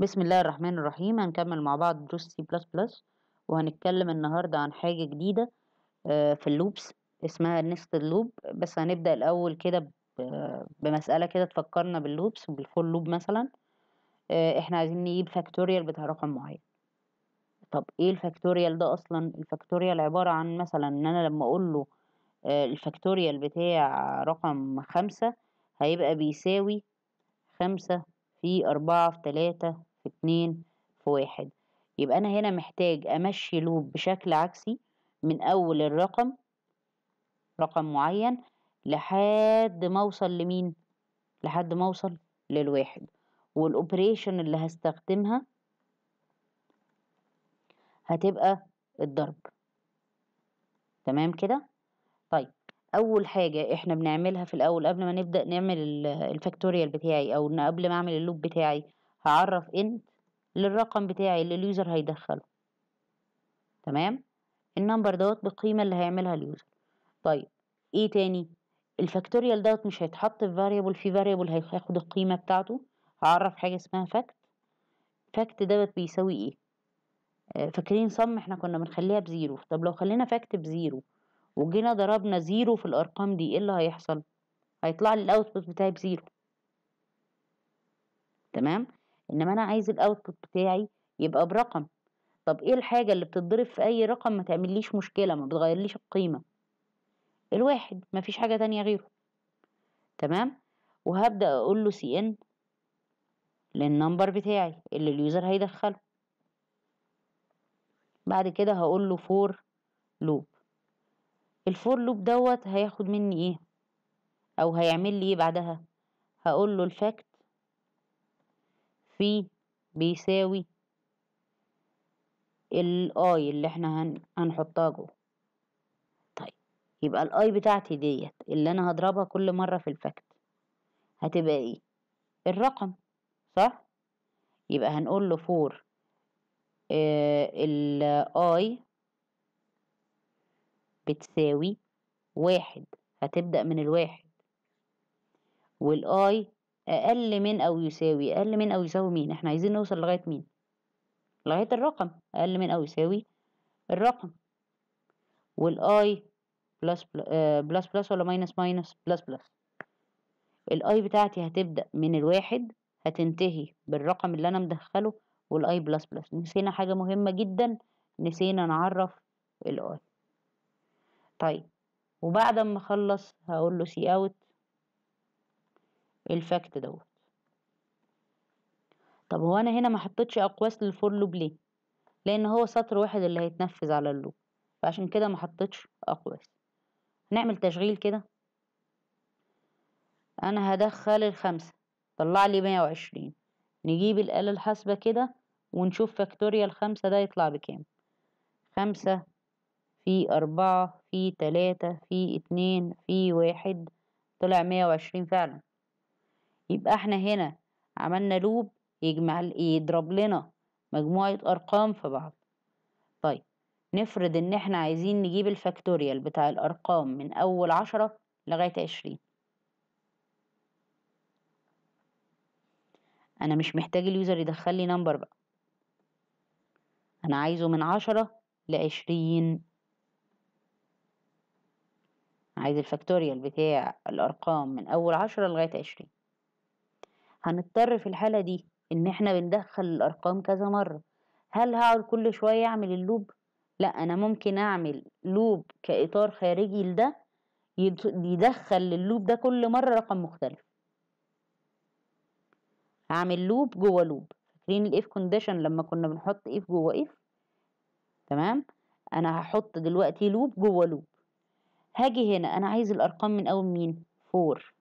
بسم الله الرحمن الرحيم هنكمل مع بعض دروس سي بلس بلس وهنتكلم النهاردة عن حاجة جديدة آه، في اللوبس اسمها نستد لوب بس هنبدأ الأول كده بمسألة كده تفكرنا باللوبس بالفول لوب مثلا آه، احنا عايزين نجيب فاكتوريال بتاع رقم معين طب ايه الفاكتوريال ده اصلا الفاكتوريال عبارة عن مثلا ان انا لما اقول له آه، الفاكتوريال بتاع رقم خمسة هيبقى بيساوي خمسة في أربعة في تلاتة في اتنين في واحد يبقى أنا هنا محتاج أمشي لوب بشكل عكسي من أول الرقم رقم معين لحد ما أوصل لمين لحد ما أوصل للواحد والأوبريشن اللي هستخدمها هتبقى الضرب تمام كده طيب اول حاجه احنا بنعملها في الاول قبل ما نبدا نعمل الفاكتوريال بتاعي او قبل ما اعمل اللوب بتاعي هعرف انت للرقم بتاعي اللي اليوزر هيدخله تمام النمبر دوت بالقيمه اللي هيعملها اليوزر طيب ايه تاني الفاكتوريال دوت مش هيتحط في فاريبل في فاريبل هياخد القيمه بتاعته هعرف حاجه اسمها فاكت فاكت دوت بيساوي ايه آه، فاكرين صم احنا كنا بنخليها بزيرو طب لو خلينا فاكت بزيرو وجينا ضربنا زيرو في الارقام دي ايه اللي هيحصل هيطلع لي الاوتبوت بتاعي بزيرو تمام انما انا عايز الاوتبوت بتاعي يبقى برقم طب ايه الحاجه اللي بتتضرب في اي رقم ما تعمليش مشكله ما بتغيرليش القيمه الواحد مفيش حاجه تانية غيره تمام وهبدا اقول له سي ان للنمبر بتاعي اللي اليوزر هيدخله بعد كده هقول له فور لوب الفور لوب دوت هياخد مني ايه او هيعمل لي ايه بعدها هقول له الفاكت في بيساوي الاي اللي احنا هن... هنحطها جوه طيب يبقى الاي بتاعتي ديت اللي انا هضربها كل مرة في الفاكت هتبقى ايه الرقم صح يبقى هنقول له فور آه، الاي بتساوي واحد هتبدأ من الواحد والاي أقل من أو يساوي أقل من أو يساوي مين احنا عايزين نوصل لغاية مين لغاية الرقم أقل من أو يساوي الرقم والاي بلس بلس بلس ولا ماينس ماينس بلس بلس الاي بتاعتي هتبدأ من الواحد هتنتهي بالرقم اللي أنا مدخله والاي بلس بلس نسينا حاجة مهمة جدا نسينا نعرف الاي طيب وبعد ما اخلص هقول له سي اوت الفاكت دوت طب هو انا هنا ما حطيتش اقواس للفور لوب ليه لان هو سطر واحد اللي هيتنفذ على اللوب فعشان كده ما حطيتش اقواس هنعمل تشغيل كده انا هدخل الخمسة طلع لي مية وعشرين نجيب الآلة الحاسبة كده ونشوف فاكتوريال خمسة ده يطلع بكام خمسة في أربعة في تلاتة في اتنين في واحد طلع مية وعشرين فعلا يبقى احنا هنا عملنا لوب يجمع يضرب لنا مجموعة أرقام في بعض طيب نفرض إن احنا عايزين نجيب الفاكتوريال بتاع الأرقام من أول عشرة لغاية عشرين أنا مش محتاج اليوزر يدخل لي نمبر بقى أنا عايزه من عشرة لعشرين عايز الفاكتوريال بتاع الأرقام من أول عشرة لغاية عشرين هنضطر في الحالة دي ان احنا بندخل الارقام كذا مرة هل هقعد كل شوية اعمل اللوب لا انا ممكن اعمل لوب كاطار خارجي لده يدخل للوب ده كل مرة رقم مختلف هعمل لوب جوه لوب فاكرين الاف كونديشن لما كنا بنحط اف جوه اف تمام انا هحط دلوقتي لوب جوه لوب هاجي هنا انا عايز الارقام من اول مين فور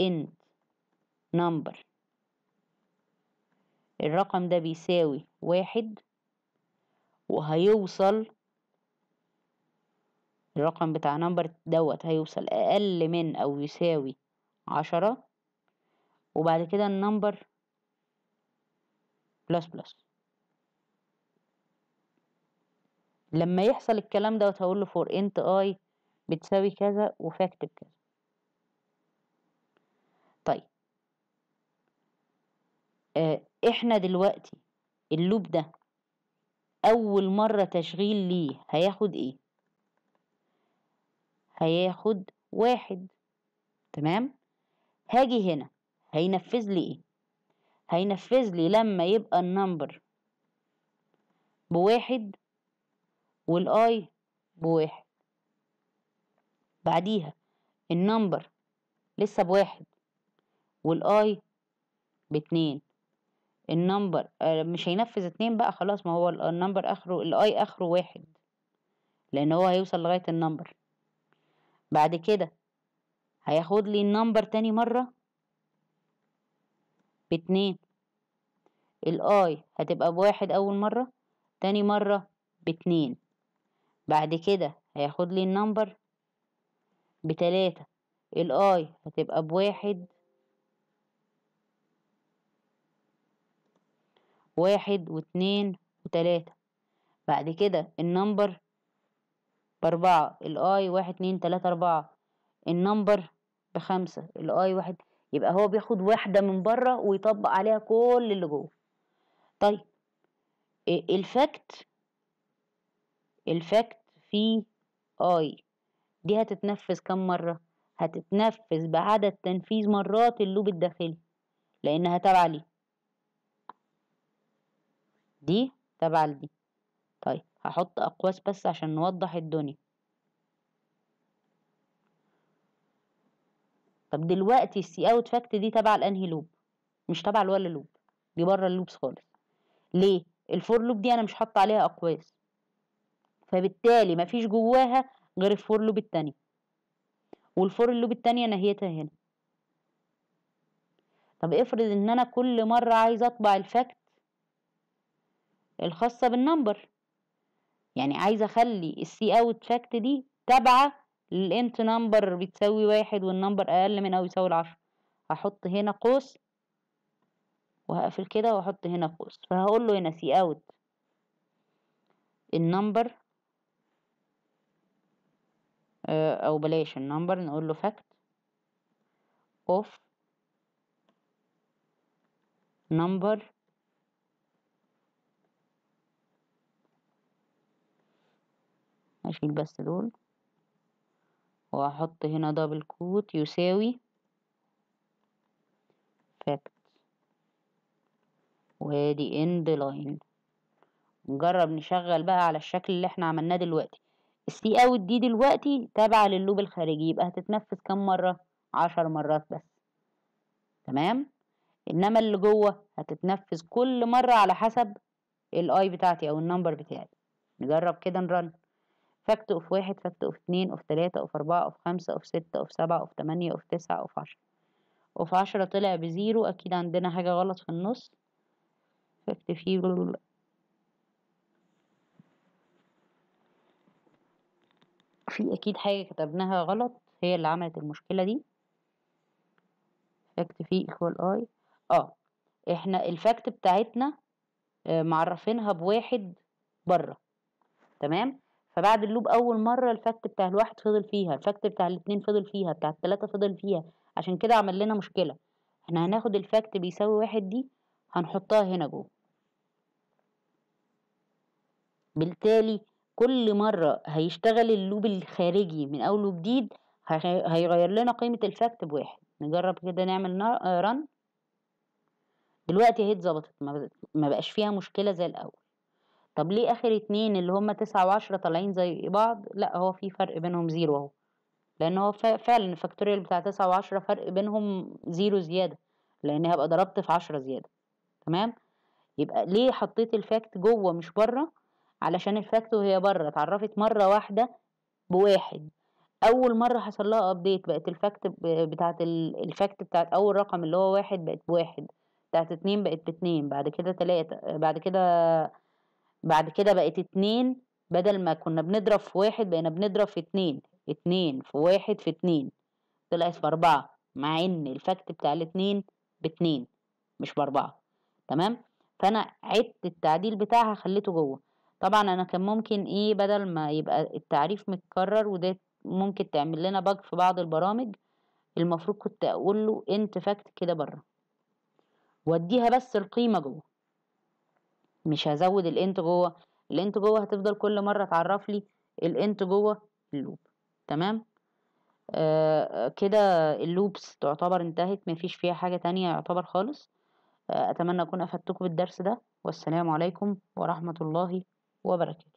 انت number الرقم ده بيساوي واحد وهيوصل الرقم بتاع نمبر دوت هيوصل أقل من أو يساوي عشرة وبعد كده النمبر بلس بلس لما يحصل الكلام دوت هقول له فور انت اي بتساوي كذا وفاكتب كذا طيب آه، احنا دلوقتي اللوب ده اول مرة تشغيل ليه هياخد ايه هياخد واحد تمام هاجي هنا هينفذ لي ايه هينفذ لي لما يبقى النمبر بواحد والاي بواحد بعديها النمبر لسه بواحد والاي باتنين النمبر آه، مش هينفذ اتنين بقى خلاص ما هو النمبر اخره الاي اخره واحد لان هو هيوصل لغاية النمبر بعد كده هياخد لي النمبر تاني مرة باتنين الاي هتبقى بواحد اول مرة تاني مرة باتنين بعد كده هياخد لي النمبر بتلاتة الاي هتبقى بواحد واحد واتنين وتلاتة بعد كده النمبر بأربعة الآي واحد اتنين تلاتة أربعة النمبر بخمسة الآي واحد يبقى هو بياخد واحدة من بره ويطبق عليها كل اللي جوه طيب إيه، الفاكت الفاكت في آي دي هتتنفذ كم مرة هتتنفذ بعدد تنفيذ مرات اللوب الداخلي لأنها تابعة ليه دي تابعة لدي طيب هحط أقواس بس عشان نوضح الدنيا طب دلوقتي السي اوت فاكت دي تابعة لأنهي لوب مش تابعة لولا لوب دي بره اللوبس خالص ليه الفور لوب دي أنا مش حاطة عليها أقواس فبالتالي مفيش جواها غير الفور لوب التانية والفور لوب التانية نهيتها هنا طب افرض ان انا كل مرة عايزة اطبع الفاكت الخاصة بالنمبر يعني عايزة أخلي السي أوت فاكت دي تابعة للإنت نمبر بتساوي واحد والنمبر أقل من أو يساوي العشرة هحط هنا قوس وهقفل كده وأحط هنا قوس فهقول له هنا سي أوت النمبر أو بلاش النمبر نقول له فاكت اوف نمبر هشيل بس دول وهحط هنا دبل كوت يساوي فاكت وادي اند لاين نجرب نشغل بقى على الشكل اللي احنا عملناه دلوقتي السي اوت دي دلوقتي تابعة للوب الخارجي يبقى هتتنفذ كام مرة عشر مرات بس تمام انما اللي جوه هتتنفذ كل مرة على حسب الاي بتاعتي او النمبر بتاعي نجرب كده نرن فاكت اوف واحد فاكت اوف اتنين اوف تلاتة اوف اربعة اوف خمسة اوف ستة اوف سبعة اوف تمانية اوف تسعة اوف عشرة اوف عشرة طلع بزيرو اكيد عندنا حاجة غلط في النص فاكت فيه في اكيد حاجة كتبناها غلط هي اللي عملت المشكلة دي فاكت في ايكوال اي اه احنا الفاكت بتاعتنا آه، معرفينها بواحد بره تمام فبعد اللوب اول مره الفاكت بتاع الواحد فضل فيها الفاكت بتاع الاتنين فضل فيها بتاع التلاته فضل فيها عشان كده عمل لنا مشكله احنا هناخد الفاكت بيساوي واحد دي هنحطها هنا جوه بالتالي كل مرة هيشتغل اللوب الخارجي من أول وجديد هيغير لنا قيمة الفاكت بواحد نجرب كده نعمل رن دلوقتي اهي اتظبطت ما بقاش فيها مشكلة زي الأول طب ليه اخر اتنين اللي هما تسعة وعشرة طالعين زي بعض لا هو في فرق بينهم زيرو اهو لان هو فعلا الفاكتوريال بتاع تسعة وعشرة فرق بينهم زيرو زيادة لان هبقى ضربت في عشرة زيادة تمام يبقى ليه حطيت الفاكت جوه مش بره علشان الفاكت وهي بره اتعرفت مرة واحدة بواحد اول مرة حصل لها ابديت بقت الفاكت بتاعت الفاكت بتاعت اول رقم اللي هو واحد بقت بواحد بتاعت اتنين بقت باتنين بعد كده تلاتة بعد كده بعد كده بقت اتنين بدل ما كنا بنضرب في واحد بقينا بنضرب في اتنين اتنين في واحد في اتنين طلعت في أربعة مع إن الفاكت بتاع الاتنين باتنين مش بأربعة تمام فأنا عدت التعديل بتاعها خليته جوه طبعا أنا كان ممكن إيه بدل ما يبقى التعريف متكرر وده ممكن تعمل لنا باج في بعض البرامج المفروض كنت أقول له انت فاكت كده بره واديها بس القيمة جوه مش هزود الانت جوه الانت جوه هتفضل كل مرة تعرف لي الانت جوه اللوب تمام آه كده اللوبس تعتبر انتهت مفيش فيها حاجة تانية يعتبر خالص آه أتمنى أكون أفدتكم بالدرس ده والسلام عليكم ورحمة الله وبركاته